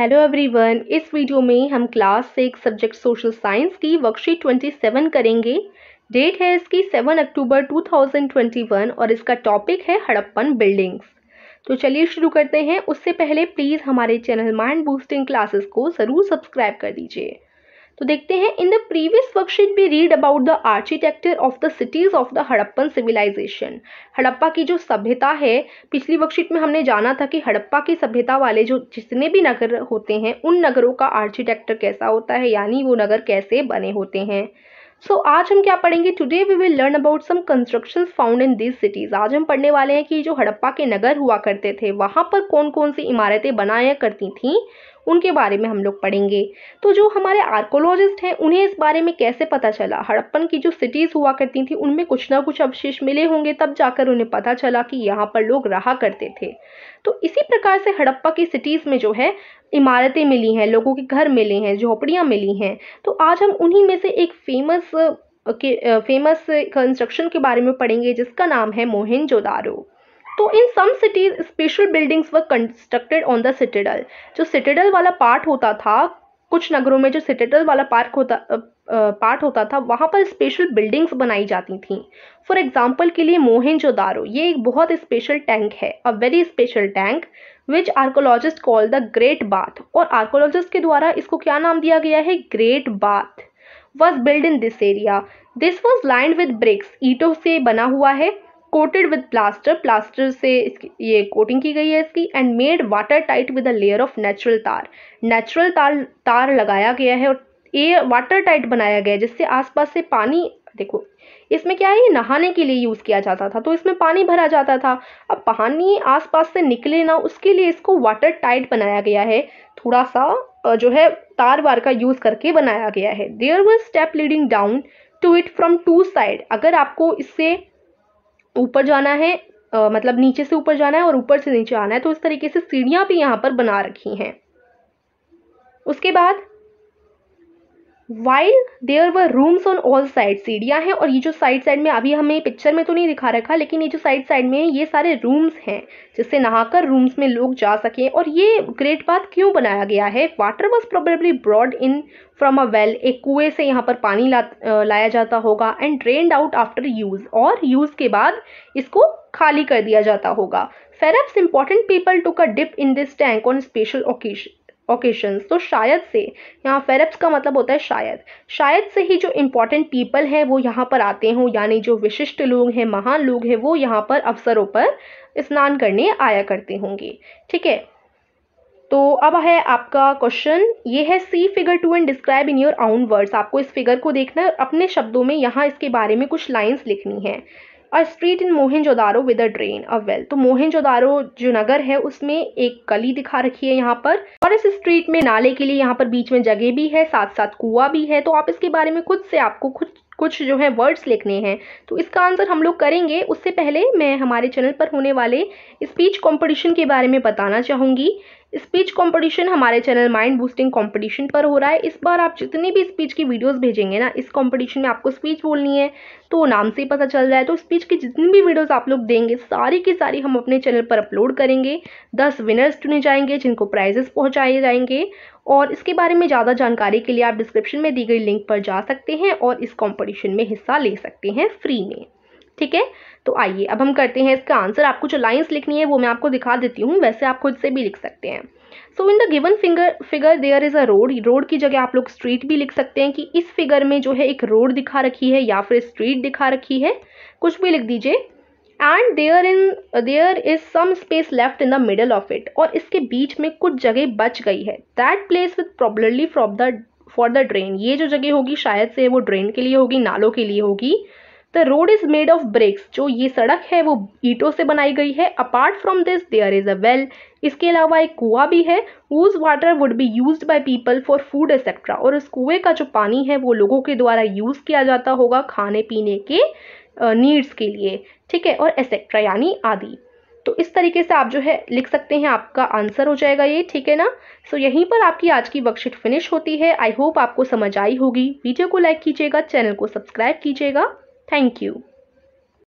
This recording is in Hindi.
हेलो एवरीवन इस वीडियो में हम class six subject social science की वर्कशीट 27 करेंगे डेट है इसकी 7 अक्टूबर 2021 और इसका टॉपिक है हड़प्पन बिल्डिंग्स तो चलिए शुरू करते हैं उससे पहले प्लीज़ हमारे चैनल माइंड बूस्टिंग क्लासेस को ज़रूर सब्सक्राइब कर दीजिए तो देखते हैं इन द प्रीवियस वर्कशीट भी read about the architecture of the cities of the Harappan civilisation Harappa की जो सभ्यता है पिछली वर्कशीट में हमने जाना था कि हड़प्पा की सभ्यता वाले जो जितने भी नगर होते हैं उन नगरों का आर्किटेक्चर कैसा होता है यानी वो नगर कैसे बने होते हैं सो so, आज हम क्या पढ़ेंगे today we will learn about some construction found in this cities आज हम पढ़ने वाले हैं कि जो हड़प्पा के नगर हुआ करते थे वहाँ पर कौन कौन सी इमारतें बनाया करती थीं उनके बारे में हम लोग पढ़ेंगे तो जो हमारे आर्कोलॉजिस्ट हैं उन्हें इस बारे में कैसे पता चला हड़प्पन की जो सिटीज़ हुआ करती थी उनमें कुछ ना कुछ अवशेष मिले होंगे तब जाकर उन्हें पता चला कि यहाँ पर लोग रहा करते थे तो इसी प्रकार से हड़प्पा की सिटीज़ में जो है इमारतें मिली हैं लोगों के घर मिले हैं झोपड़ियाँ मिली हैं तो आज हम उन्हीं में से एक फेमस के फेमस कंस्ट्रक्शन के बारे में पढ़ेंगे जिसका नाम है जोदारो तो in some cities special buildings were constructed on the citadel जो सिटेडल वाला पार्ट होता था कुछ नगरों में जो सिटेडल वाला पार्क होता पार्ट होता था वहाँ पर स्पेशल बिल्डिंग्स बनाई जाती थी फॉर एग्जाम्पल के लिए दारो ये एक बहुत स्पेशल टैंक है a very special tank which archaeologist call the great bath और आर्कोलॉजिस्ट के द्वारा इसको क्या नाम दिया गया है great bath was build in this area this was lined with bricks ईटों से बना हुआ है कोटेड विद प्लास्टर प्लास्टर से इसकी ये कोटिंग की गई है इसकी and made water tight with a layer of natural tar natural tar tar लगाया गया है और ये वाटर टाइट बनाया गया है जिससे आसपास से पानी देखो इसमें क्या है ये नहाने के लिए यूज़ किया जाता था तो इसमें पानी भरा जाता था अब पानी आसपास से निकले ना उसके लिए इसको वाटर टाइट बनाया गया है थोड़ा सा जो है तार वार का यूज़ करके बनाया गया है there were steps leading down to it from two side अगर आपको इससे ऊपर जाना है आ, मतलब नीचे से ऊपर जाना है और ऊपर से नीचे आना है तो इस तरीके से सीढ़ियाँ भी यहाँ पर बना रखी हैं उसके बाद while there were rooms on all side सीढ़ियाँ हैं और ये जो साइड साइड में अभी हमें पिक्चर में तो नहीं दिखा रखा लेकिन ये जो साइड साइड में है ये सारे रूम्स हैं जिससे नहाकर रूम्स में लोग जा सकें और ये ग्रेट बाथ क्यों बनाया गया है water was probably brought in from a well एक कुएं से यहाँ पर पानी ला, लाया जाता होगा and drained out after use और यूज़ के बाद इसको खाली कर दिया जाता होगा फेरअप्स इंपॉर्टेंट पीपल टू का dip in this tank on special occasion occasions तो शायद से यहाँ फेरप्स का मतलब होता है शायद शायद से ही जो इम्पोर्टेंट पीपल हैं वो यहाँ पर आते हों यानी जो विशिष्ट लोग हैं महान लोग हैं वो यहाँ पर अवसरों पर स्नान करने आया करते होंगे ठीक है तो अब है आपका क्वेश्चन ये है see figure two and describe in your own words आपको इस फिगर को देखना है अपने शब्दों में यहाँ इसके बारे में कुछ लाइन्स लिखनी है और street in Mohenjodaro with a drain a well तो मोहनजोदारो जो नगर है उसमें एक गली दिखा रखी है यहाँ पर और इस स्ट्रीट में नाले के लिए यहाँ पर बीच में जगह भी है साथ साथ कुआ भी है तो आप इसके बारे में खुद से आपको खुद कुछ जो है वर्ड्स लिखने हैं तो इसका आंसर हम लोग करेंगे उससे पहले मैं हमारे चैनल पर होने वाले स्पीच कंपटीशन के बारे में बताना चाहूँगी स्पीच कंपटीशन हमारे चैनल माइंड बूस्टिंग कंपटीशन पर हो रहा है इस बार आप जितनी भी स्पीच की वीडियोस भेजेंगे ना इस कंपटीशन में आपको स्पीच बोलनी है तो नाम से ही पता चल जाए तो स्पीच की जितनी भी वीडियोस आप लोग देंगे सारी की सारी हम अपने चैनल पर अपलोड करेंगे दस विनर्स चुने जाएंगे जिनको प्राइजेस पहुँचाए जाएंगे और इसके बारे में ज़्यादा जानकारी के लिए आप डिस्क्रिप्शन में दी गई लिंक पर जा सकते हैं और इस कॉम्पिटिशन में हिस्सा ले सकते हैं फ्री में ठीक है तो आइए अब हम करते हैं इसका आंसर आपको जो लाइन्स लिखनी है वो मैं आपको दिखा देती हूँ वैसे आप खुद से भी लिख सकते हैं so in the given finger figure there is a road road की जगह आप लोग स्ट्रीट भी लिख सकते हैं कि इस फिगर में जो है एक रोड दिखा रखी है या फिर स्ट्रीट दिखा रखी है कुछ भी लिख दीजिए and there in there is some space left in the middle of it और इसके बीच में कुछ जगह बच गई है that place with probably from the for the drain ये जो जगह होगी शायद से वो ड्रेन के लिए होगी नालों के लिए होगी the road is made of bricks जो ये सड़क है वो ईटों से बनाई गई है apart from this there is a well इसके अलावा एक कुआ भी है whose water would be use by people for food etcetera और इस कुएं का जो पानी है वो लोगों के द्वारा यूज किया जाता होगा खाने पीने के नीड्स के लिए ठीक है और एक्सेट्रा यानी आदि तो इस तरीके से आप जो है लिख सकते हैं आपका आंसर हो जाएगा ये ठीक है ना सो so, यहीं पर आपकी आज की वर्कशीट फिनिश होती है आई होप आपको समझ आई होगी वीडियो को लाइक कीजिएगा चैनल को सब्सक्राइब कीजिएगा Thank you.